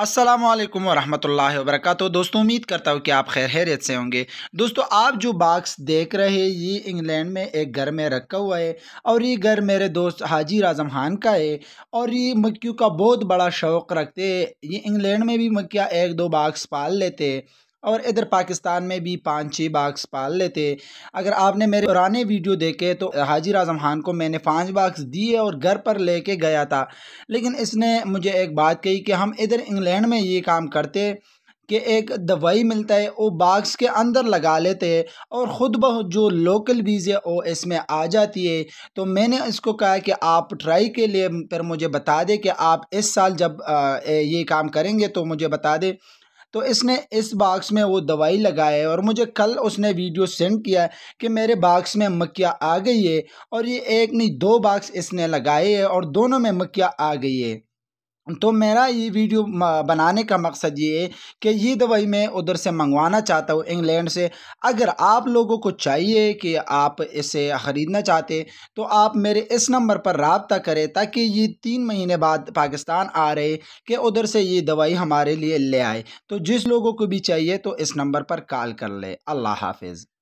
असलम वरहमल वर्क दोस्तों उम्मीद करता हूँ कि आप खैर हैरत से होंगे दोस्तों आप जो बाक्स देख रहे हैं ये इंग्लैंड में एक घर में रखा हुआ है और ये घर मेरे दोस्त हाजी आजम खान का है और ये मक्खियों का बहुत बड़ा शौक़ रखते हैं ये इंग्लैंड में भी मक्खियाँ एक दो बाक्स पाल लेते हैं और इधर पाकिस्तान में भी पाँच छः बाक्स पाल लेते अगर आपने मेरे पुराने वीडियो देखे तो हाजिर आजम खान को मैंने पाँच बाक्स दिए और घर पर लेके गया था लेकिन इसने मुझे एक बात कही कि हम इधर इंग्लैंड में ये काम करते कि एक दवाई मिलता है वो बाक्स के अंदर लगा लेते हैं और ख़ुद बहुत जो लोकल बीज है वो इसमें आ जाती है तो मैंने इसको कहा कि आप ट्राई के लिए पर मुझे बता दे कि आप इस साल जब ये काम करेंगे तो मुझे बता दे तो इसने इस बाक्स में वो दवाई लगाए और मुझे कल उसने वीडियो सेंड किया है कि मेरे बाक्स में मक्या आ गई है और ये एक नहीं दो बाक्स इसने लगाए है और दोनों में मक्या आ गई है तो मेरा ये वीडियो बनाने का मकसद ये है कि ये दवाई मैं उधर से मंगवाना चाहता हूँ इंग्लैंड से अगर आप लोगों को चाहिए कि आप इसे ख़रीदना चाहते तो आप मेरे इस नंबर पर रबता करें ताकि ये तीन महीने बाद पाकिस्तान आ रहे कि उधर से ये दवाई हमारे लिए ले आए तो जिस लोगों को भी चाहिए तो इस नंबर पर कॉल कर ले अल्लाह हाफिज़